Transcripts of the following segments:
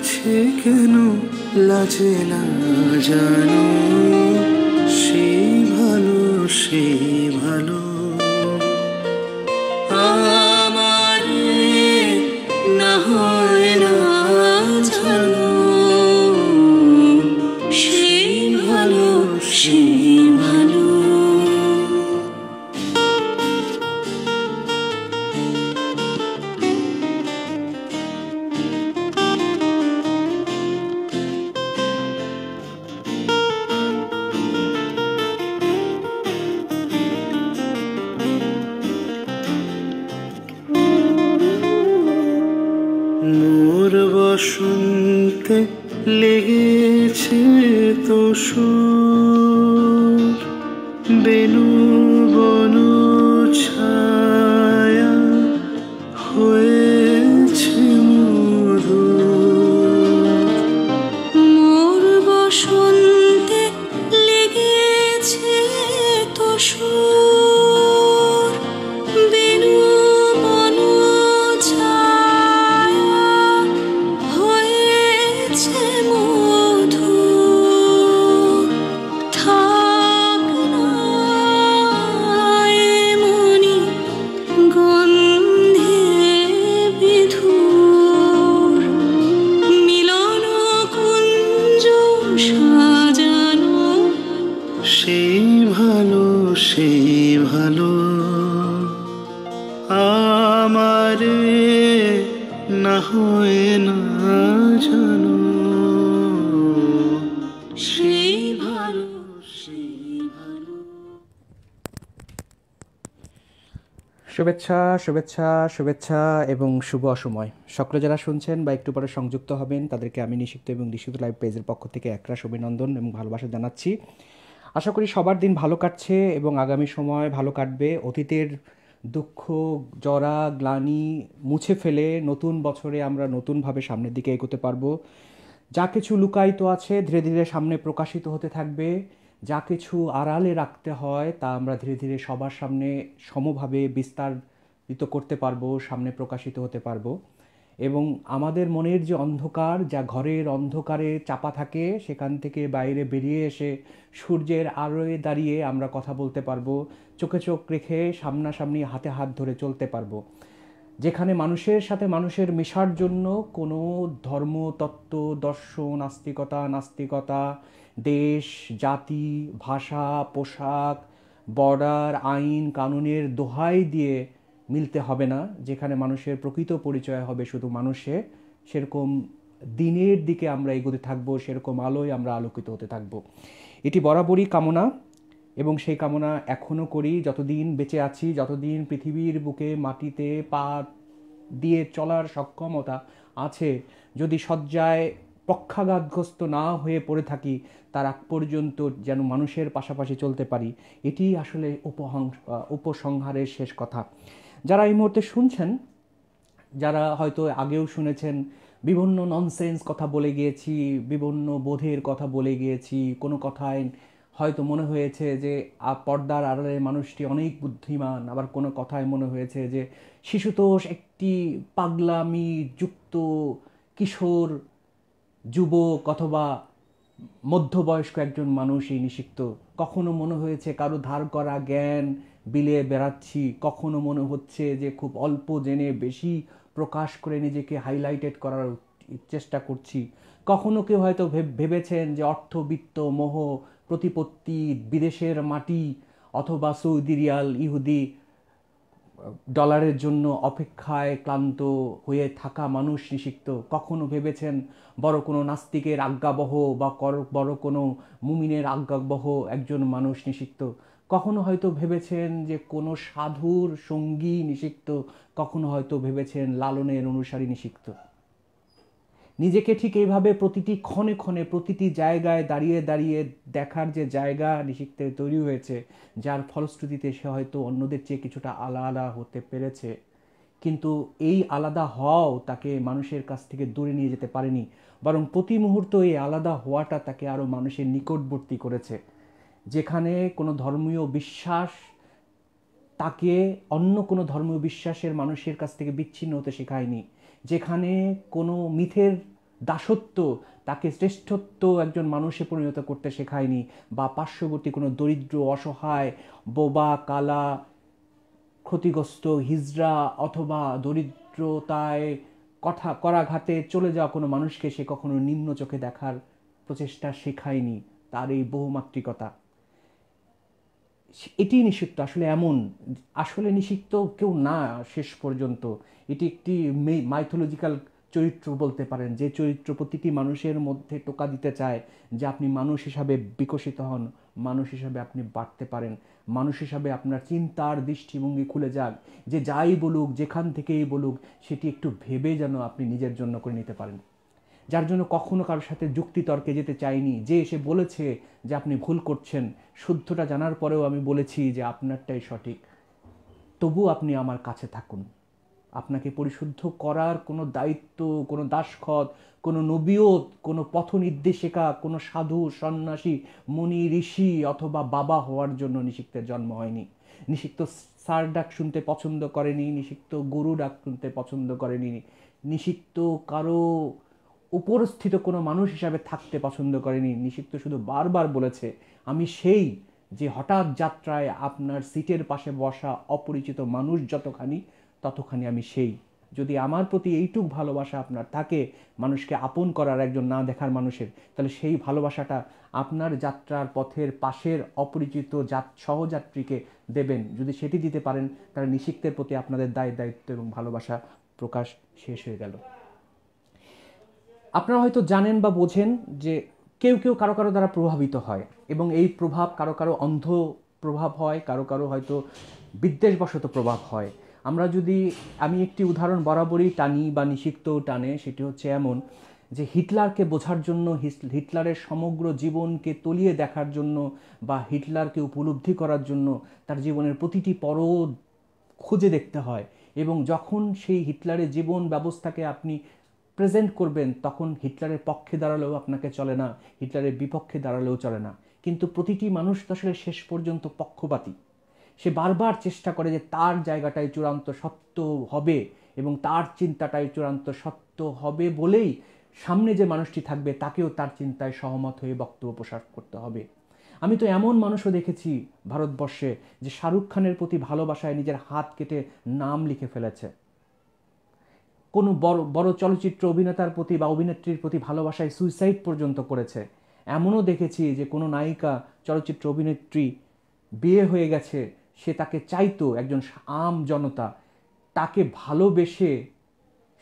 কাছে কেন লাজে না জানো সেই ভালো সেই ভালো তো সুর বেলু ভালো আমার না হয় না জানো শুভেচ্ছা শুভেচ্ছা শুভেচ্ছা এবং শুভ অসময় সকলে যারা শুনছেন বা একটু পরে সংযুক্ত হবেন তাদেরকে আমি নিষিক্ত এবং নিষিদ্ধ লাইভ পেজের পক্ষ থেকে একরাশ অভিনন্দন এবং ভালোবাসা জানাচ্ছি আশা করি সবার দিন ভালো কাটছে এবং আগামী সময় ভালো কাটবে অতীতের দুঃখ জরা গ্লানি মুছে ফেলে নতুন বছরে আমরা নতুনভাবে সামনের দিকে এগোতে পারবো যা কিছু লুকায়িত আছে ধীরে ধীরে সামনে প্রকাশিত হতে থাকবে যা কিছু আড়ালে রাখতে হয় তা আমরা ধীরে ধীরে সবার সামনে সমভাবে বিস্তারিত করতে পারবো সামনে প্রকাশিত হতে পারবো এবং আমাদের মনের যে অন্ধকার যা ঘরের অন্ধকারে চাপা থাকে সেখান থেকে বাইরে বেরিয়ে এসে সূর্যের আলোয় দাঁড়িয়ে আমরা কথা বলতে পারবো চোখে চোখ রেখে সামনাসামনি হাতে হাত ধরে চলতে পারবো যেখানে মানুষের সাথে মানুষের মেশার জন্য কোনো ধর্ম তত্ত্ব দর্শন নাস্তিকতা নাস্তিকতা দেশ জাতি ভাষা পোশাক বর্ডার আইন কানুনের দোহাই দিয়ে মিলতে হবে না যেখানে মানুষের প্রকৃত পরিচয় হবে শুধু মানুষে সেরকম দিনের দিকে আমরা এগোতে থাকব সেরকম আলোয় আমরা আলোকিত হতে থাকব এটি বরাবরই কামনা এবং সেই কামনা এখনও করি যতদিন বেঁচে আছি যতদিন পৃথিবীর বুকে মাটিতে পা দিয়ে চলার সক্ষমতা আছে যদি শয্যায় পক্ষাঘাতগ্রস্ত না হয়ে পড়ে থাকি তার আগ পর্যন্ত যেন মানুষের পাশাপাশি চলতে পারি এটি আসলে উপহং উপসংহারের শেষ কথা যারা এই মুহূর্তে শুনছেন যারা হয়তো আগেও শুনেছেন বিভিন্ন ননসেন্স কথা বলে গিয়েছি বিভিন্ন বোধের কথা বলে গিয়েছি কোনো কথায় হয়তো মনে হয়েছে যে পর্দার আড়ালে মানুষটি অনেক বুদ্ধিমান আবার কোনো কথায় মনে হয়েছে যে শিশুতোষ একটি পাগলামি যুক্ত কিশোর যুবক অথবা মধ্যবয়স্ক একজন মানুষ এই নিষিক্ত কখনো মনে হয়েছে কারো ধার করা জ্ঞান বিলিয়ে বেড়াচ্ছি কখনো মনে হচ্ছে যে খুব অল্প জেনে বেশি প্রকাশ করে নিজেকে হাইলাইটেড করার চেষ্টা করছি কখনো কেউ হয়তো ভেবেছেন যে অর্থবিত্ত মোহ প্রতিপত্তি বিদেশের মাটি অথবা সৌদি রিয়াল ইহুদি ডলারের জন্য অপেক্ষায় ক্লান্ত হয়ে থাকা মানুষ নিষিক্ত কখনো ভেবেছেন বড় কোনো নাস্তিকের আজ্ঞাবহ বা বড় কোনো মুমিনের আজ্ঞাবহ একজন মানুষ নিষিক্ত কখনো হয়তো ভেবেছেন যে কোনো সাধুর সঙ্গী নিষিক্ত কখনো হয়তো ভেবেছেন লালনের অনুসারী নিষিক্ত নিজেকে ঠিক এইভাবে প্রতিটি ক্ষণে ক্ষণে প্রতিটি জায়গায় দাঁড়িয়ে দাঁড়িয়ে দেখার যে জায়গা নিষিক্তে তৈরি হয়েছে যার ফলশ্রুতিতে সে হয়তো অন্যদের চেয়ে কিছুটা আলাদা হতে পেরেছে কিন্তু এই আলাদা হওয়াও তাকে মানুষের কাছ থেকে দূরে নিয়ে যেতে পারেনি বরং প্রতি মুহূর্ত এই আলাদা হওয়াটা তাকে আরও মানুষের নিকটবর্তী করেছে যেখানে কোনো ধর্মীয় বিশ্বাস তাকে অন্য কোনো ধর্মীয় বিশ্বাসের মানুষের কাছ থেকে বিচ্ছিন্ন হতে শেখায়নি যেখানে কোনো মিথের দাসত্ব তাকে শ্রেষ্ঠত্ব একজন মানুষে পরিণত করতে শেখায়নি বা পার্শ্ববর্তী কোনো দরিদ্র অসহায় বোবা কালা ক্ষতিগ্রস্ত হিজড়া অথবা দরিদ্রতায় কথা ঘাতে চলে যাওয়া কোনো মানুষকে সে কখনো নিম্ন চোখে দেখার প্রচেষ্টা শেখায়নি তার এই বহুমাত্রিকতা এটি নিষিক্ত আসলে এমন আসলে নিষিক্ত কেউ না শেষ পর্যন্ত এটি একটি মাইথোলজিক্যাল চরিত্র বলতে পারেন যে চরিত্র প্রতিটি মানুষের মধ্যে টোকা দিতে চায় যে আপনি মানুষ হিসাবে বিকশিত হন মানুষ হিসাবে আপনি বাড়তে পারেন মানুষ হিসাবে আপনার চিন্তার দৃষ্টিভঙ্গি খুলে যাক যে যাই বলুক যেখান থেকেই বলুক সেটি একটু ভেবে যেন আপনি নিজের জন্য করে নিতে পারেন যার জন্য কখনো কারোর সাথে যুক্তিতর্কে যেতে চাইনি যে এসে বলেছে যে আপনি ভুল করছেন শুদ্ধটা জানার পরেও আমি বলেছি যে আপনারটাই সঠিক তবু আপনি আমার কাছে থাকুন আপনাকে পরিশুদ্ধ করার কোনো দায়িত্ব কোনো দাসখত কোনো নবীয়ত কোনো পথ নির্দেশিকা কোনো সাধু সন্ন্যাসী মুনি ঋষি অথবা বাবা হওয়ার জন্য নিষিক্তের জন্ম হয়নি নিষিক্ত সার ডাক শুনতে পছন্দ করেনি নিষিক্ত গুরু ডাক শুনতে পছন্দ করেনি নিষিক্ত কারো উপরস্থিত কোনো মানুষ হিসাবে থাকতে পছন্দ করেনি নিষিক্ত শুধু বারবার বলেছে আমি সেই যে হঠাৎ যাত্রায় আপনার সিটের পাশে বসা অপরিচিত মানুষ যতখানি ততখানি আমি সেই যদি আমার প্রতি এইটুক ভালোবাসা আপনার থাকে মানুষকে আপন করার একজন না দেখার মানুষের তাহলে সেই ভালোবাসাটা আপনার যাত্রার পথের পাশের অপরিচিত যাত সহযাত্রীকে দেবেন যদি সেটি দিতে পারেন তাহলে নিষিক্তের প্রতি আপনাদের দায় দায়িত্ব এবং ভালোবাসা প্রকাশ শেষ হয়ে গেল আপনারা হয়তো জানেন বা বোঝেন যে কেউ কেউ কারো কারো দ্বারা প্রভাবিত হয় এবং এই প্রভাব কারো কারো অন্ধ প্রভাব হয় কারো কারো হয়তো বিদ্বেষবশত প্রভাব হয় আমরা যদি আমি একটি উদাহরণ বরাবরই টানি বা নিষিক্ত টানে সেটি হচ্ছে এমন যে হিটলারকে বোঝার জন্য হিটলারের সমগ্র জীবনকে তলিয়ে দেখার জন্য বা হিটলারকে উপলব্ধি করার জন্য তার জীবনের প্রতিটি পর খুঁজে দেখতে হয় এবং যখন সেই হিটলারের জীবন ব্যবস্থাকে আপনি প্রেজেন্ট করবেন তখন হিটলারের পক্ষে দাঁড়ালেও আপনাকে চলে না হিটলারের বিপক্ষে দাঁড়ালেও চলে না কিন্তু প্রতিটি মানুষ তো আসলে শেষ পর্যন্ত পক্ষপাতী সে বারবার চেষ্টা করে যে তার জায়গাটাই চূড়ান্ত সত্য হবে এবং তার চিন্তাটাই চূড়ান্ত সত্য হবে বলেই সামনে যে মানুষটি থাকবে তাকেও তার চিন্তায় সহমত হয়ে বক্তব্য প্রসার করতে হবে আমি তো এমন মানুষও দেখেছি ভারতবর্ষে যে শাহরুখ খানের প্রতি ভালোবাসায় নিজের হাত কেটে নাম লিখে ফেলেছে কোনো বড় বড় চলচ্চিত্র অভিনেতার প্রতি বা অভিনেত্রীর প্রতি ভালোবাসায় সুইসাইড পর্যন্ত করেছে এমনও দেখেছি যে কোনো নায়িকা চলচ্চিত্র অভিনেত্রী বিয়ে হয়ে গেছে সে তাকে চাইতো একজন আম জনতা তাকে ভালোবেসে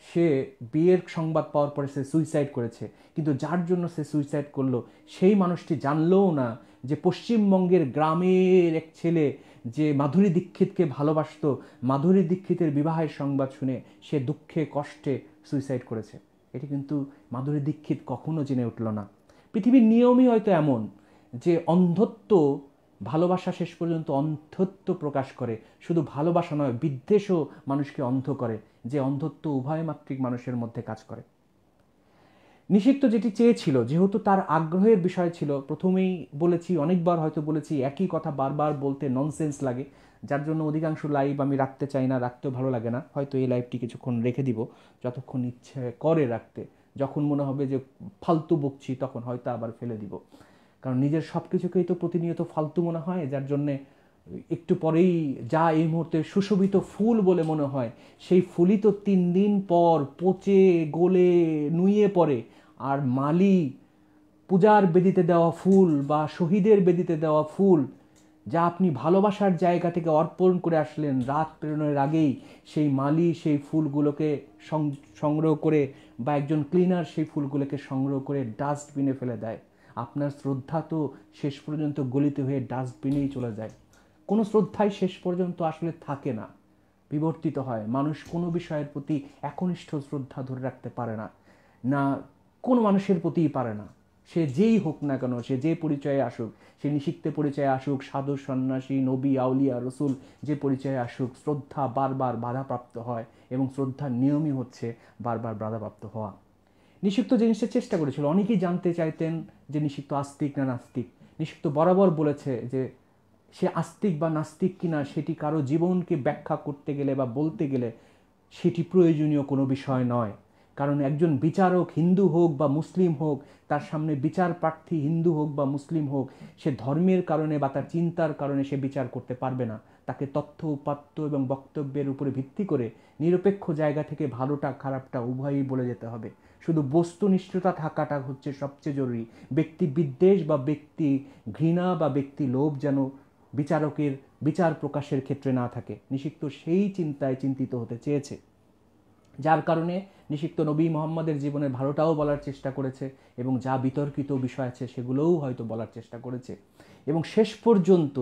সে বিয়ের সংবাদ পাওয়ার পরে সে সুইসাইড করেছে কিন্তু যার জন্য সে সুইসাইড করলো সেই মানুষটি জানলেও না যে পশ্চিমবঙ্গের গ্রামের এক ছেলে যে মাধুরী দীক্ষিতকে ভালোবাসত মাধুরী দীক্ষিতের বিবাহের সংবাদ শুনে সে দুঃখে কষ্টে সুইসাইড করেছে এটি কিন্তু মাধুরী দীক্ষিত কখনো জেনে উঠল না পৃথিবীর নিয়মই হয়তো এমন যে অন্ধত্ব ভালোবাসা শেষ পর্যন্ত অন্ধত্ব প্রকাশ করে শুধু ভালোবাসা নয় বিদ্বেষও মানুষকে অন্ধ করে যে অন্ধত্ব উভয় মাত্রিক মানুষের মধ্যে কাজ করে নিষিক্ত যেটি চেয়েছিল যেহেতু তার আগ্রহের বিষয় ছিল প্রথমেই বলেছি অনেকবার হয়তো বলেছি একই কথা বারবার বলতে ননসেন্স লাগে যার জন্য অধিকাংশ লাইভ আমি রাখতে চাই না রাখতেও ভালো লাগে না হয়তো এই লাইভটি কিছুক্ষণ রেখে দিব যতক্ষণ ইচ্ছে করে রাখতে যখন মনে হবে যে ফালতু বকছি তখন হয়তো আবার ফেলে দিব কারণ নিজের সব কিছুকেই তো প্রতিনিয়ত ফালতু মনে হয় যার জন্যে একটু পরেই যা এই মুহূর্তে সুশোভিত ফুল বলে মনে হয় সেই ফুলই তো তিন দিন পর পচে গলে নুয়ে পড়ে আর মালি পূজার বেদিতে দেওয়া ফুল বা শহীদের বেদিতে দেওয়া ফুল যা আপনি ভালোবাসার জায়গা থেকে অর্পণ করে আসলেন রাত প্রেরণের আগেই সেই মালি সেই ফুলগুলোকে সংগ্রহ করে বা একজন ক্লিনার সেই ফুলগুলোকে সংগ্রহ করে ডাস্টবিনে ফেলে দেয় আপনার শ্রদ্ধা তো শেষ পর্যন্ত গলিত হয়ে ডাস্টবিনেই চলে যায় কোনো শ্রদ্ধাই শেষ পর্যন্ত আসলে থাকে না বিবর্তিত হয় মানুষ কোনো বিষয়ের প্রতি একনিষ্ঠ শ্রদ্ধা ধরে রাখতে পারে না না কোনো মানুষের প্রতিই পারে না সে যেই হোক না কেন সে যে পরিচয়ে আসুক সে নিষিক্ত পরিচয়ে আসুক সাধু সন্ন্যাসী নবী আউলিয়া রসুল যে পরিচয়ে আসুক শ্রদ্ধা বারবার বাধাপ্রাপ্ত হয় এবং শ্রদ্ধার নিয়মই হচ্ছে বারবার বাধাপ্রাপ্ত হওয়া নিষিক্ত জিনিসটা চেষ্টা করেছিল অনেকেই জানতে চাইতেন যে নিষিক্ত আস্তিক না নাস্তিক নিষিক্ত বরাবর বলেছে যে সে আস্তিক বা নাস্তিক কিনা সেটি কারো জীবনকে ব্যাখ্যা করতে গেলে বা বলতে গেলে সেটি প্রয়োজনীয় কোনো বিষয় নয় কারণ একজন বিচারক হিন্দু হোক বা মুসলিম হোক তার সামনে বিচার প্রার্থী হিন্দু হোক বা মুসলিম হোক সে ধর্মের কারণে বা তার চিন্তার কারণে সে বিচার করতে পারবে না তাকে তথ্য উপাত্য এবং বক্তব্যের উপরে ভিত্তি করে নিরপেক্ষ জায়গা থেকে ভালোটা খারাপটা উভয়ই বলে যেতে হবে শুধু বস্তুনিষ্ঠতা থাকাটা হচ্ছে সবচেয়ে জরুরি ব্যক্তি বিদ্বেষ বা ব্যক্তি ঘৃণা বা ব্যক্তি লোভ যেন বিচারকের বিচার প্রকাশের ক্ষেত্রে না থাকে নিষিক্ত সেই চিন্তায় চিন্তিত হতে চেয়েছে যার কারণে নিষিক্ত নবী মোহাম্মদের জীবনের ভালোটাও বলার চেষ্টা করেছে এবং যা বিতর্কিত বিষয় আছে সেগুলোও হয়তো বলার চেষ্টা করেছে এবং শেষ পর্যন্ত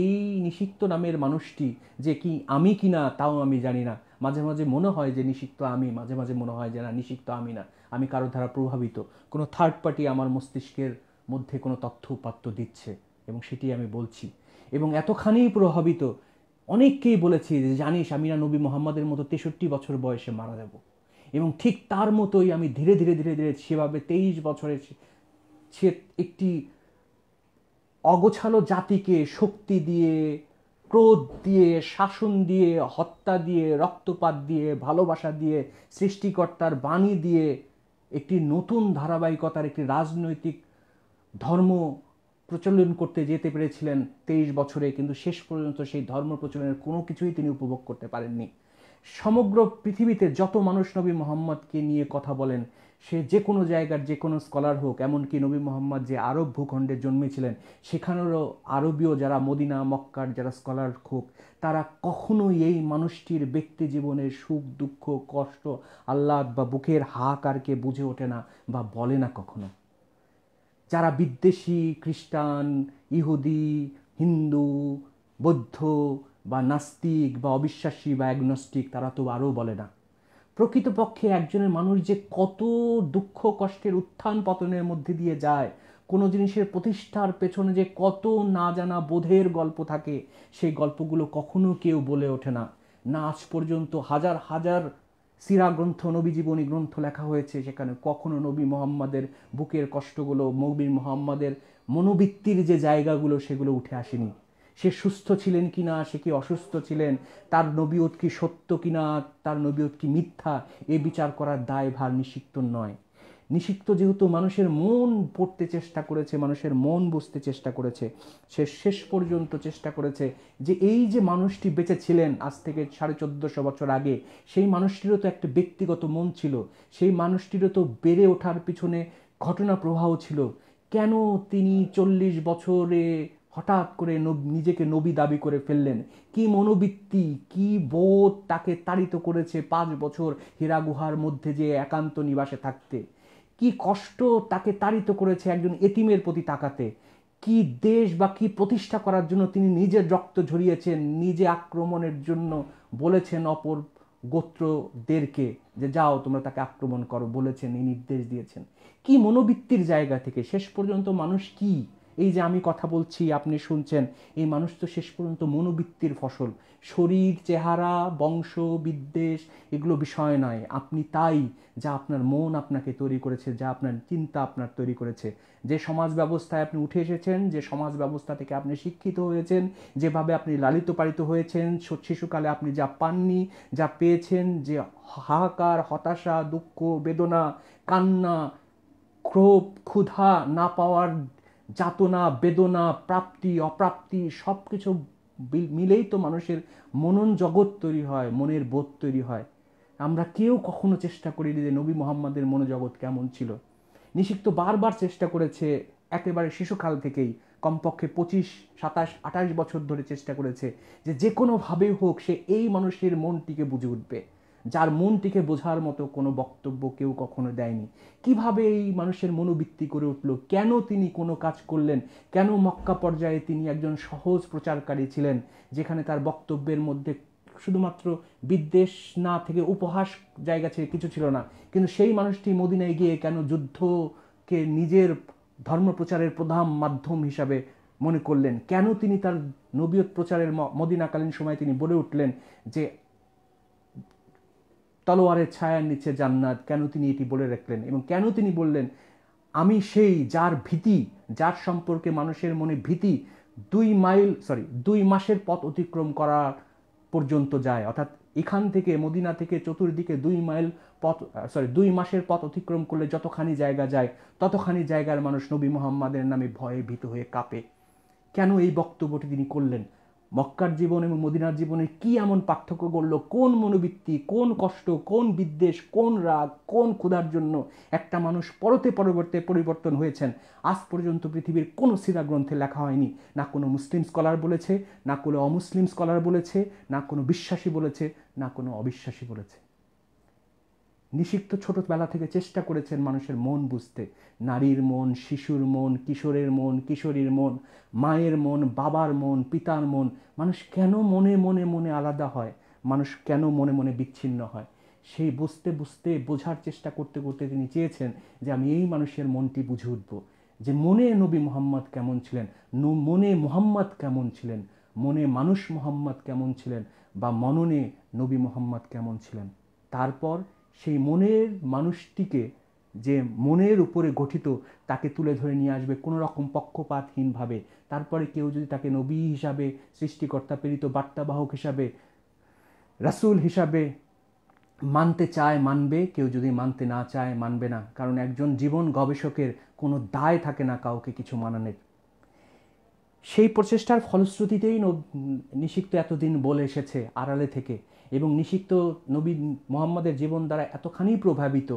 এই নিষিক্ত নামের মানুষটি যে কি আমি কি না তাও আমি জানি না মাঝে মাঝে মনে হয় যে নিষিক্ত আমি মাঝে মাঝে মনে হয় যে না নিষিক্ত আমি না আমি কারো দ্বারা প্রভাবিত কোনো থার্ড পার্টি আমার মস্তিষ্কের মধ্যে কোনো তথ্য উপাত্ত দিচ্ছে এবং সেটি আমি বলছি এবং এতখানি প্রভাবিত অনেককেই বলেছি যে জানিস আমি না নবী মোহাম্মদের মতো তেষট্টি বছর বয়সে মারা যাবো এবং ঠিক তার মতোই আমি ধীরে ধীরে ধীরে ধীরে সেভাবে তেইশ বছরের সে একটি অগোছালো জাতিকে শক্তি দিয়ে ক্রোধ দিয়ে শাসন দিয়ে হত্যা দিয়ে রক্তপাত দিয়ে ভালোবাসা দিয়ে সৃষ্টিকর্তার বাণী দিয়ে একটি নতুন ধারাবাহিকতার একটি রাজনৈতিক ধর্ম প্রচলন করতে যেতে পেরেছিলেন তেইশ বছরে কিন্তু শেষ পর্যন্ত সেই ধর্ম প্রচলনের কোনো কিছুই তিনি উপভোগ করতে পারেননি সমগ্র পৃথিবীতে যত মানুষ নবী মোহাম্মদকে নিয়ে কথা বলেন সে যে কোনো জায়গার যে কোনো স্কলার হোক এমনকি নবী মোহাম্মদ যে আরব ভূখণ্ডে জন্মেছিলেন সেখানেরও আরবীয় যারা মদিনা মক্কার যারা স্কলার হোক তারা কখনোই এই মানুষটির ব্যক্তি জীবনের সুখ দুঃখ কষ্ট আহ্লাদ বা বুকের হাহাকারকে বুঝে ওঠে না বা বলে না কখনো যারা বিদ্বেষী খ্রিস্টান ইহুদি হিন্দু বৌদ্ধ বা নাস্তিক বা অবিশ্বাসী বা অ্যাগনস্টিক তারা তো আরও বলে না প্রকৃতপক্ষে একজনের মানুষ যে কত দুঃখ কষ্টের উত্থান পতনের মধ্যে দিয়ে যায় কোনো জিনিসের প্রতিষ্ঠার পেছনে যে কত না জানা বোধের গল্প থাকে সেই গল্পগুলো কখনো কেউ বলে ওঠে না না আজ পর্যন্ত হাজার হাজার সিরা গ্রন্থ নবী জীবনী গ্রন্থ লেখা হয়েছে সেখানে কখনো নবী মোহাম্মদের বুকের কষ্টগুলো মৌবীর মোহাম্মদের মনোবৃত্তির যে জায়গাগুলো সেগুলো উঠে আসেনি সে সুস্থ ছিলেন কি না সে কি অসুস্থ ছিলেন তার নবীয়ত কি সত্য কি না তার নবীয়ত কি মিথ্যা এ বিচার করার দায় ভার নিষিক্ত নয় নিষিক্ত যেহেতু মানুষের মন পড়তে চেষ্টা করেছে মানুষের মন বুঝতে চেষ্টা করেছে সে শেষ পর্যন্ত চেষ্টা করেছে যে এই যে মানুষটি বেঁচে ছিলেন আজ থেকে সাড়ে চোদ্দোশো বছর আগে সেই মানুষটিরও তো একটা ব্যক্তিগত মন ছিল সেই মানুষটিরও তো বেড়ে ওঠার পিছনে ঘটনা প্রবাহ ছিল কেন তিনি চল্লিশ বছরে হঠাৎ করে নিজেকে নবী দাবি করে ফেললেন কি মনোবৃত্তি কি বোধ তাকে তাড়িত করেছে পাঁচ বছর হীরা গুহার মধ্যে যে একান্ত নিবাসে থাকতে কি কষ্ট তাকে তাড়িত করেছে একজন এতিমের প্রতি তাকাতে কি দেশ বা কি প্রতিষ্ঠা করার জন্য তিনি নিজের রক্ত ঝরিয়েছেন নিজে আক্রমণের জন্য বলেছেন অপর গোত্রদেরকে যে যাও তোমরা তাকে আক্রমণ করো বলেছেন এই নির্দেশ দিয়েছেন কি মনোবৃত্তির জায়গা থেকে শেষ পর্যন্ত মানুষ কি এই যে আমি কথা বলছি আপনি শুনছেন এই মানুষ তো শেষ পর্যন্ত মনোবৃত্তির ফসল শরীর চেহারা বংশ বিদ্বেষ এগুলো বিষয় নয় আপনি তাই যা আপনার মন আপনাকে তৈরি করেছে যা আপনার চিন্তা আপনার তৈরি করেছে যে সমাজ ব্যবস্থায় আপনি উঠে এসেছেন যে সমাজ ব্যবস্থা থেকে আপনি শিক্ষিত হয়েছেন যেভাবে আপনি লালিত পালিত হয়েছেন শিশুকালে আপনি যা পাননি যা পেয়েছেন যে হাহাকার হতাশা দুঃখ বেদনা কান্না ক্ষোভ ক্ষুধা না পাওয়ার যাতনা বেদনা প্রাপ্তি অপ্রাপ্তি সব কিছু মিলেই তো মানুষের মনন জগৎ তৈরি হয় মনের বোধ তৈরি হয় আমরা কেউ কখনো চেষ্টা করিনি যে নবী মোহাম্মদের মনোজগৎ কেমন ছিল নিষিক্ত বারবার চেষ্টা করেছে একেবারে শিশুকাল থেকেই কমপক্ষে পঁচিশ সাতাশ আঠাশ বছর ধরে চেষ্টা করেছে যে যে কোনোভাবেই হোক সে এই মানুষের মনটিকে বুঝে উঠবে যার মনটিকে বোঝার মতো কোনো বক্তব্য কেউ কখনো দেয়নি কিভাবে এই মানুষের মনোবৃত্তি করে উঠল কেন তিনি কোনো কাজ করলেন কেন মক্কা পর্যায়ে তিনি একজন সহজ প্রচারকারী ছিলেন যেখানে তার বক্তব্যের মধ্যে শুধুমাত্র বিদ্বেষ না থেকে উপহাস জায়গা ছেড়ে কিছু ছিল না কিন্তু সেই মানুষটি মদিনায় গিয়ে কেন যুদ্ধকে নিজের ধর্ম প্রচারের প্রধান মাধ্যম হিসাবে মনে করলেন কেন তিনি তার নবীয় প্রচারের মদিনাকালীন সময় তিনি বলে উঠলেন যে তলোয়ারের ছায়ার নিচে জান্নাত কেন তিনি এটি বলে রাখলেন এবং কেন তিনি বললেন আমি সেই যার ভীতি যার সম্পর্কে মানুষের মনে ভীতি দুই মাইল সরি দুই মাসের পথ অতিক্রম করা পর্যন্ত যায় অর্থাৎ এখান থেকে মদিনা থেকে চতুর্দিকে দুই মাইল পথ সরি দুই মাসের পথ অতিক্রম করলে যতখানি জায়গা যায় ততখানি জায়গার মানুষ নবী মোহাম্মদের নামে ভয়ে ভীত হয়ে কাঁপে কেন এই বক্তব্যটি তিনি করলেন মক্কার জীবন এবং মদিনার জীবনে কি এমন পার্থক্য করলো কোন মনোবৃত্তি কোন কষ্ট কোন বিদ্বেষ কোন রাগ কোন ক্ষুধার জন্য একটা মানুষ পরতে পরবর্তে পরিবর্তন হয়েছেন আজ পর্যন্ত পৃথিবীর কোনো সিরা গ্রন্থে লেখা হয়নি না কোনো মুসলিম স্কলার বলেছে না কোনো অমুসলিম স্কলার বলেছে না কোনো বিশ্বাসী বলেছে না কোনো অবিশ্বাসী বলেছে নিষিক্ত ছোটবেলা থেকে চেষ্টা করেছেন মানুষের মন বুঝতে নারীর মন শিশুর মন কিশোরের মন কিশোরীর মন মায়ের মন বাবার মন পিতার মন মানুষ কেন মনে মনে মনে আলাদা হয় মানুষ কেন মনে মনে বিচ্ছিন্ন হয় সেই বুঝতে বুঝতে বোঝার চেষ্টা করতে করতে তিনি চেয়েছেন যে আমি এই মানুষের মনটি বুঝে উঠব যে মনে নবী মোহাম্মদ কেমন ছিলেন মনে মোহাম্মদ কেমন ছিলেন মনে মানুষ মোহাম্মদ কেমন ছিলেন বা মননে নবী মোহাম্মদ কেমন ছিলেন তারপর সেই মনের মানুষটিকে যে মনের উপরে গঠিত তাকে তুলে ধরে নিয়ে আসবে কোনো রকম পক্ষপাতহীনভাবে তারপরে কেউ যদি তাকে নবী হিসাবে সৃষ্টিকর্তা প্রেরিত বার্তাবাহক হিসাবে রাসুল হিসাবে মানতে চায় মানবে কেউ যদি মানতে না চায় মানবে না কারণ একজন জীবন গবেষকের কোনো দায় থাকে না কাউকে কিছু মানানের সেই প্রচেষ্টার ফলশ্রুতিতেই নিষিক্ত এতদিন বলে এসেছে আড়ালে থেকে এবং নিষিক্ত নবী মোহাম্মদের জীবন দ্বারা এতখানি প্রভাবিত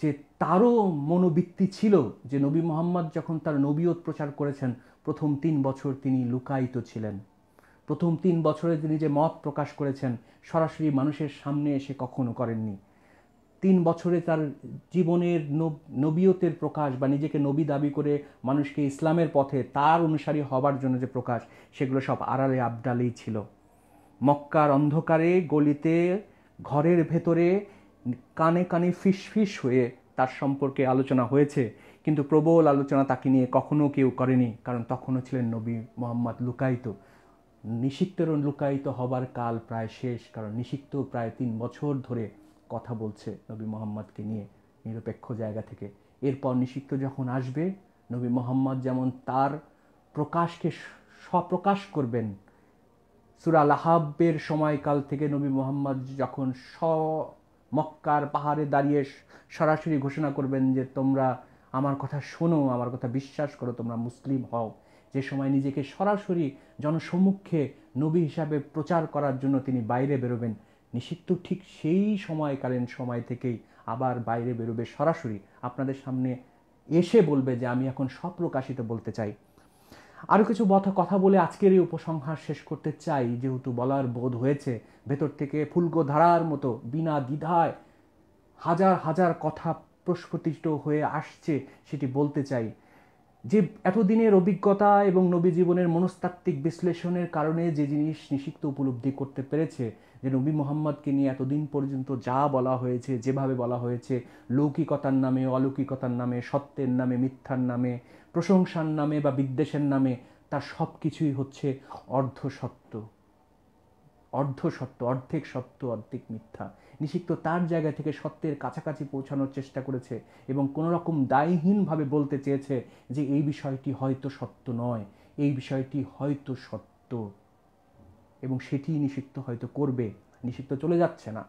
যে তারও মনোবৃত্তি ছিল যে নবী মোহাম্মদ যখন তার নবীয়ত প্রচার করেছেন প্রথম তিন বছর তিনি লুকায়িত ছিলেন প্রথম তিন বছরে তিনি যে মত প্রকাশ করেছেন সরাসরি মানুষের সামনে এসে কখনো করেননি তিন বছরে তার জীবনের নবীয়তের প্রকাশ বা নিজেকে নবী দাবি করে মানুষকে ইসলামের পথে তার অনুসারী হবার জন্য যে প্রকাশ সেগুলো সব আড়ালে আবডালেই ছিল মক্কার অন্ধকারে গলিতে ঘরের ভেতরে কানে কানে ফিস হয়ে তার সম্পর্কে আলোচনা হয়েছে কিন্তু প্রবল আলোচনা তাকে নিয়ে কখনো কেউ করেনি কারণ তখনও ছিলেন নবী মোহাম্মদ লুকায়িত নিষিক্তেরও লুকায়িত হবার কাল প্রায় শেষ কারণ নিষিক্ত প্রায় তিন বছর ধরে কথা বলছে নবী মোহাম্মদকে নিয়ে নিরপেক্ষ জায়গা থেকে এরপর নিষিক্ত যখন আসবে নবী মোহাম্মদ যেমন তার প্রকাশকে স্বপ্রকাশ করবেন সুরাল আহাব্বের সময়কাল থেকে নবী মোহাম্মদ যখন স মক্কার পাহাড়ে দাঁড়িয়ে সরাসরি ঘোষণা করবেন যে তোমরা আমার কথা শোনো আমার কথা বিশ্বাস করো তোমরা মুসলিম হও যে সময় নিজেকে সরাসরি জনসম্মুখে নবী হিসাবে প্রচার করার জন্য তিনি বাইরে বেরোবেন নিষিদ্ধ ঠিক সেই সময়কালীন সময় থেকেই আবার বাইরে বেরোবে সরাসরি আপনাদের সামনে এসে বলবে যে আমি এখন স্বপ্রকাশিত বলতে চাই আরও কিছু কথা বলে আজকের এই উপসংহার শেষ করতে চাই যেহেতু বলার বোধ হয়েছে ভেতর থেকে ফুলকো ধারার মতো বিনা দ্বিধায় হাজার হাজার কথা প্রস্ফুটিত হয়ে আসছে সেটি বলতে চাই যে এতদিনের অভিজ্ঞতা এবং নবী জীবনের মনস্তাত্ত্বিক বিশ্লেষণের কারণে যে জিনিস নিষিক্ত উপলব্ধি করতে পেরেছে যে নবী মোহাম্মদকে নিয়ে এতদিন পর্যন্ত যা বলা হয়েছে যেভাবে বলা হয়েছে লৌকিকতার নামে অলৌকিকতার নামে সত্যের নামে মিথ্যার নামে প্রশংসার নামে বা বিদ্বেষের নামে তার সব কিছুই হচ্ছে অর্ধসত্য অর্ধসত্য অর্ধেক সত্য অর্ধেক মিথ্যা নিষিক্ত তার জায়গা থেকে সত্যের কাছাকাছি পৌঁছানোর চেষ্টা করেছে এবং কোনো রকম দায়হীনভাবে বলতে চেয়েছে যে এই বিষয়টি হয়তো সত্য নয় এই বিষয়টি হয়তো সত্য এবং সেটি নিষিক্ত হয়তো করবে নিষিক্ত চলে যাচ্ছে না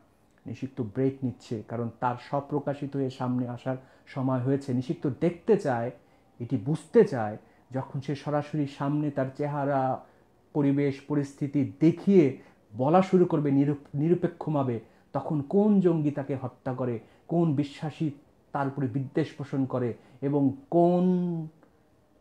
নিষিক্ত ব্রেক নিচ্ছে কারণ তার স্বপ্রকাশিত হয়ে সামনে আসার সময় হয়েছে নিষিক্ত দেখতে চায় এটি বুঝতে চায় যখন সে সরাসরি সামনে তার চেহারা পরিবেশ পরিস্থিতি দেখিয়ে বলা শুরু করবে নিরপেক্ষভাবে তখন কোন জঙ্গি তাকে হত্যা করে কোন বিশ্বাসী তার উপরে বিদ্বেষ পোষণ করে এবং কোন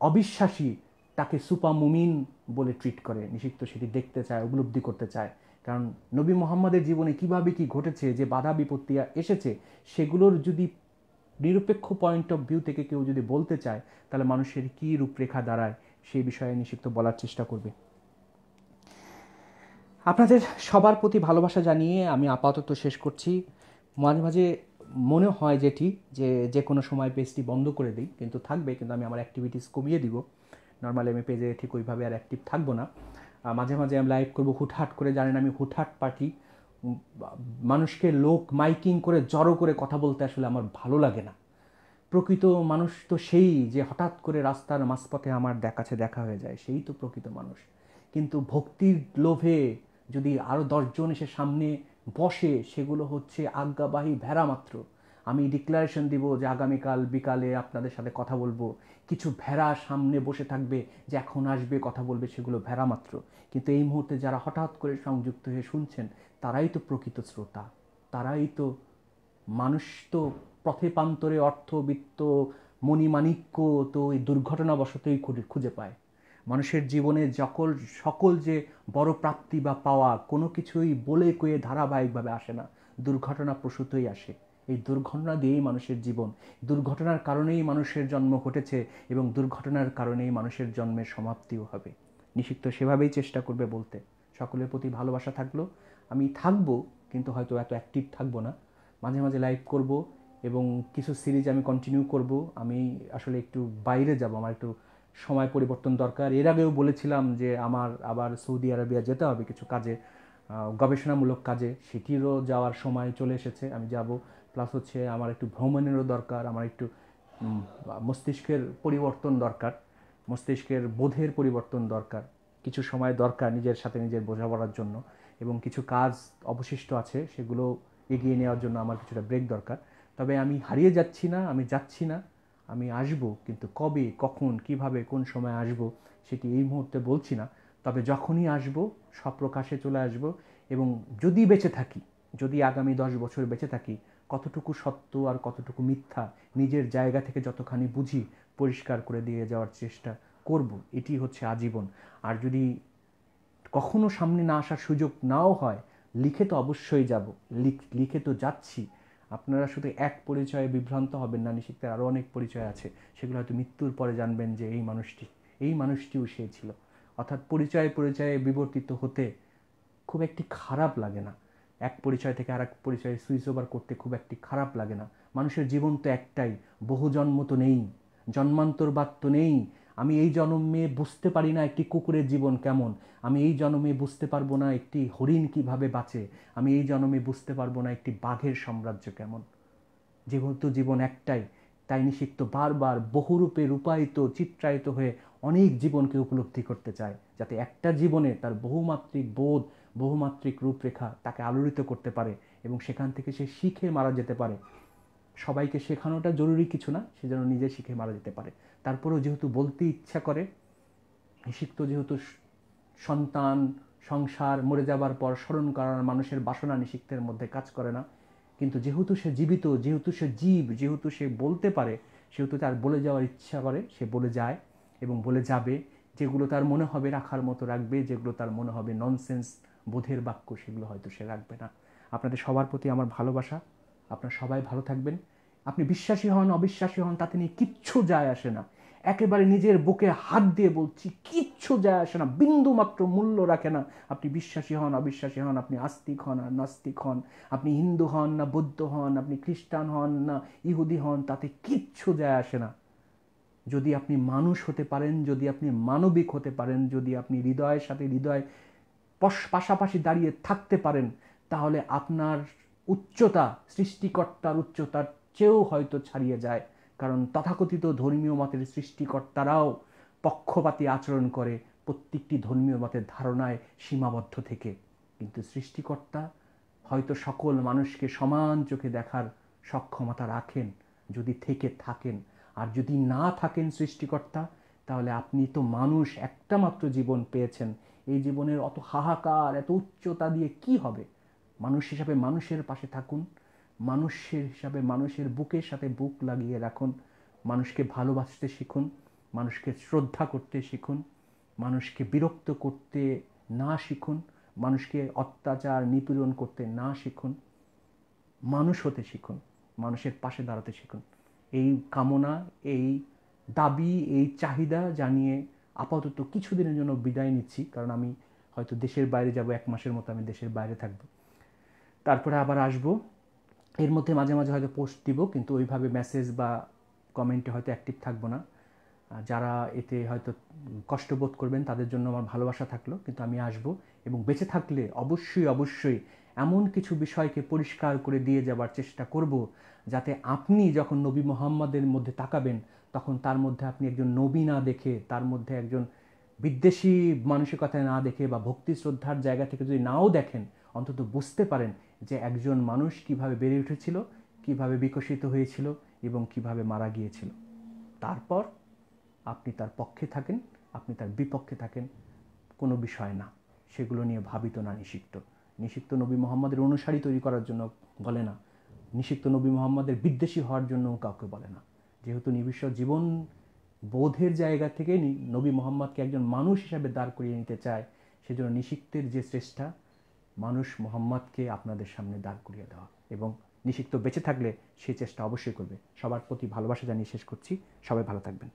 অবিশ্বাসী তাকে সুপা মুমিন বলে ট্রিট করে নিষিক্ত সেটি দেখতে চায় উপলব্ধি করতে চায় কারণ নবী মোহাম্মদের জীবনে কিভাবে কি ঘটেছে যে বাধা বিপত্তি এসেছে সেগুলোর যদি নিরপেক্ষ পয়েন্ট অফ ভিউ থেকে কেউ যদি বলতে চায় তাহলে মানুষের কী রূপরেখা দাঁড়ায় সেই বিষয়ে নিষিদ্ধ বলার চেষ্টা করবে আপনাদের সবার প্রতি ভালোবাসা জানিয়ে আমি আপাতত শেষ করছি মাঝে মাঝে মনে হয় যেটি যে যে কোনো সময় পেজটি বন্ধ করে দিই কিন্তু থাকবে কিন্তু আমি আমার অ্যাক্টিভিটিস কমিয়ে দিব নর্মালি আমি পেজে ঠিক ওইভাবে আর অ্যাক্টিভ থাকবো না মাঝে মাঝে আমি লাইভ করবো হুটহাট করে জানেন আমি হুটহাট পার্টি মানুষকে লোক মাইকিং করে জড়ো করে কথা বলতে আসলে আমার ভালো লাগে না প্রকৃত মানুষ তো সেই যে হঠাৎ করে রাস্তার মাঝপথে আমার দেখাছে দেখা হয়ে যায় সেই তো প্রকৃত মানুষ কিন্তু ভক্তির লোভে যদি আরও দশজন এসে সামনে বসে সেগুলো হচ্ছে আজ্ঞাবাহী ভেড়া মাত্র আমি ডিক্লারেশন দিব যে আগামীকাল বিকালে আপনাদের সাথে কথা বলবো কিছু ভেড়া সামনে বসে থাকবে যে এখন আসবে কথা বলবে সেগুলো ভেড়া মাত্র কিন্তু এই মুহূর্তে যারা হঠাৎ করে সংযুক্ত হয়ে শুনছেন তারাই তো প্রকৃত শ্রোতা তারাই তো মানুষ তো পথে প্রান্তরে অর্থ বিত্ত মণিমাণিক্য তো এই দুর্ঘটনাবশতই খুঁজে পায় মানুষের জীবনে যখন সকল যে বড় প্রাপ্তি বা পাওয়া কোনো কিছুই বলে কয়ে ধারাবাহিকভাবে আসে না দুর্ঘটনা প্রসূতই আসে এই দুর্ঘটনা দিয়েই মানুষের জীবন দুর্ঘটনার কারণেই মানুষের জন্ম ঘটেছে এবং দুর্ঘটনার কারণেই মানুষের জন্মের সমাপ্তিও হবে নিষিদ্ধ সেভাবেই চেষ্টা করবে বলতে সকলের প্রতি ভালোবাসা থাকলো আমি থাকবো কিন্তু হয়তো এত অ্যাক্টিভ থাকবো না মাঝে মাঝে লাইভ করব এবং কিছু সিরিজ আমি কন্টিনিউ করব আমি আসলে একটু বাইরে যাব আমার একটু সময় পরিবর্তন দরকার এর আগেও বলেছিলাম যে আমার আবার সৌদি আরবিয়া যেতে হবে কিছু কাজে গবেষণামূলক কাজে সেটিরও যাওয়ার সময় চলে এসেছে আমি যাব প্লাস হচ্ছে আমার একটু ভ্রমণেরও দরকার আমার একটু মস্তিষ্কের পরিবর্তন দরকার মস্তিষ্কের বোধের পরিবর্তন দরকার কিছু সময় দরকার নিজের সাথে নিজের বোঝাপড়ার জন্য এবং কিছু কাজ অবশিষ্ট আছে সেগুলো এগিয়ে নেওয়ার জন্য আমার কিছুটা ব্রেক দরকার তবে আমি হারিয়ে যাচ্ছি না আমি যাচ্ছি না আমি আসব কিন্তু কবে কখন কিভাবে কোন সময় আসব সেটি এই মুহূর্তে বলছি না তবে যখনই আসব সপ্রকাশে চলে আসব এবং যদি বেঁচে থাকি যদি আগামী দশ বছর বেঁচে থাকি কতটুকু সত্য আর কতটুকু মিথ্যা নিজের জায়গা থেকে যতখানি বুঝি পরিষ্কার করে দিয়ে যাওয়ার চেষ্টা করব এটি হচ্ছে আজীবন আর যদি কখনো সামনে না আসার সুযোগ নাও হয় লিখে তো অবশ্যই যাব লিখে তো যাচ্ছি আপনারা শুধু এক পরিচয়ে বিভ্রান্ত হবেন না নিশিক্তের আরও অনেক পরিচয় আছে সেগুলো হয়তো মৃত্যুর পরে জানবেন যে এই মানুষটি এই মানুষটিও সে ছিল অর্থাৎ পরিচয়ে পরিচয়ে বিবর্তিত হতে খুব একটি খারাপ লাগে না এক পরিচয় থেকে আর এক পরিচয়ে সুইচ ওভার করতে খুব একটি খারাপ লাগে না মানুষের জীবন তো একটাই বহু জন্ম তো নেই জন্মান্তর তো নেই আমি এই জন্মে বুঝতে পারি না একটি কুকুরের জীবন কেমন আমি এই জন্মে বুঝতে পারবো না একটি হরিণ কিভাবে বাঁচে আমি এই জন্মে বুঝতে পারবো না একটি বাঘের সাম্রাজ্য কেমন যেহেতু জীবন একটাই তাই নিষিক্ত বারবার বহুরূপে রূপায়িত চিত্রায়িত হয়ে অনেক জীবনকে উপলব্ধি করতে চায় যাতে একটা জীবনে তার বহুমাত্রিক বোধ বহুমাত্রিক রূপরেখা তাকে আলোড়িত করতে পারে এবং সেখান থেকে সে শিখে মারা যেতে পারে সবাইকে শেখানোটা জরুরি কিছু না সে যেন নিজে শিখে মারা যেতে পারে তারপরেও যেহেতু বলতে ইচ্ছা করে শিখতো যেহেতু সন্তান সংসার মরে যাবার পর স্মরণ করার মানুষের বাসনা নিষিক্তের মধ্যে কাজ করে না কিন্তু যেহেতু সে জীবিত যেহেতু সে জীব যেহেতু সে বলতে পারে সেহেতু তার বলে যাওয়ার ইচ্ছা করে সে বলে যায় এবং বলে যাবে যেগুলো তার মনে হবে রাখার মতো রাখবে যেগুলো তার মনে হবে ননসেন্স বোধের বাক্য সেগুলো হয়তো সে রাখবে না আপনাদের সবার প্রতি আমার ভালোবাসা আপনার সবাই ভালো থাকবেন আপনি বিশ্বাসী হন অবিশ্বাসী হন তাতে নিয়ে কিচ্ছু যায় আসে না একেবারে নিজের বুকে হাত দিয়ে বলছি কিচ্ছু যায় আসে না বিন্দু মাত্র মূল্য রাখে না আপনি বিশ্বাসী হন অবিশ্বাসী হন আপনি আস্তিক হন আর নাস্তিক হন আপনি হিন্দু হন না বৌদ্ধ হন আপনি খ্রিস্টান হন না ইহুদি হন তাতে কিচ্ছু যায় আসে না যদি আপনি মানুষ হতে পারেন যদি আপনি মানবিক হতে পারেন যদি আপনি হৃদয়ের সাথে হৃদয় পাশাপাশি দাঁড়িয়ে থাকতে পারেন তাহলে আপনার উচ্চতা সৃষ্টিকর্তার উচ্চতার চেয়েও হয়তো ছাড়িয়ে যায় কারণ তথাকথিত ধর্মীয় মতের সৃষ্টিকর্তারাও পক্ষপাতী আচরণ করে প্রত্যেকটি ধর্মীয় মতের ধারণায় সীমাবদ্ধ থেকে কিন্তু সৃষ্টিকর্তা হয়তো সকল মানুষকে সমান চোখে দেখার সক্ষমতা রাখেন যদি থেকে থাকেন আর যদি না থাকেন সৃষ্টিকর্তা তাহলে আপনি তো মানুষ একটা মাত্র জীবন পেয়েছেন এই জীবনের অত হাহাকার এত উচ্চতা দিয়ে কি হবে মানুষ হিসাবে মানুষের পাশে থাকুন মানুষের হিসাবে মানুষের বুকের সাথে বুক লাগিয়ে রাখুন মানুষকে ভালোবাসতে শিখুন মানুষকে শ্রদ্ধা করতে শিখুন মানুষকে বিরক্ত করতে না শিখুন মানুষকে অত্যাচার নিপীড়ন করতে না শিখুন মানুষ হতে শিখুন মানুষের পাশে দাঁড়াতে শিখুন এই কামনা এই দাবি এই চাহিদা জানিয়ে আপাতত কিছুদিনের জন্য বিদায় নিচ্ছি কারণ আমি হয়তো দেশের বাইরে যাব এক মাসের মতো আমি দেশের বাইরে থাকবো তারপরে আবার আসব এর মধ্যে মাঝে মাঝে হয়তো পোস্ট দিব কিন্তু ওইভাবে মেসেজ বা কমেন্টে হয়তো অ্যাক্টিভ থাকবো না যারা এতে হয়তো কষ্ট বোধ করবেন তাদের জন্য আমার ভালোবাসা থাকলো কিন্তু আমি আসব এবং বেঁচে থাকলে অবশ্যই অবশ্যই এমন কিছু বিষয়কে পরিষ্কার করে দিয়ে যাবার চেষ্টা করব যাতে আপনি যখন নবী মোহাম্মদের মধ্যে তাকাবেন তখন তার মধ্যে আপনি একজন নবী না দেখে তার মধ্যে একজন বিদ্বেষী মানসিকতা না দেখে বা ভক্তি শ্রদ্ধার জায়গা থেকে যদি নাও দেখেন অন্তত বুঝতে পারেন যে একজন মানুষ কিভাবে বেড়ে উঠেছিল কিভাবে বিকশিত হয়েছিল এবং কিভাবে মারা গিয়েছিল তারপর আপনি তার পক্ষে থাকেন আপনি তার বিপক্ষে থাকেন কোনো বিষয় না সেগুলো নিয়ে ভাবিত না নিষিক্ত নিষিক্ত নবী মোহাম্মদের অনুসারী তৈরি করার জন্য বলে না নিষিক্ত নবী মোহাম্মদের বিদ্বেষী হওয়ার জন্য কাউকে বলে না যেহেতু নিবিশ্ব জীবন বোধের জায়গা থেকে নবী মোহাম্মদকে একজন মানুষ হিসাবে দাঁড় করিয়ে নিতে চায় সেজন্য নিষিক্তের যে চেষ্টা মানুষ মোহাম্মদকে আপনাদের সামনে দাঁড় করিয়ে দেওয়া এবং নিষিক্ত বেঁচে থাকলে সেই চেষ্টা অবশ্যই করবে সবার প্রতি ভালোবাসা জানিয়ে শেষ করছি সবাই ভালো থাকবেন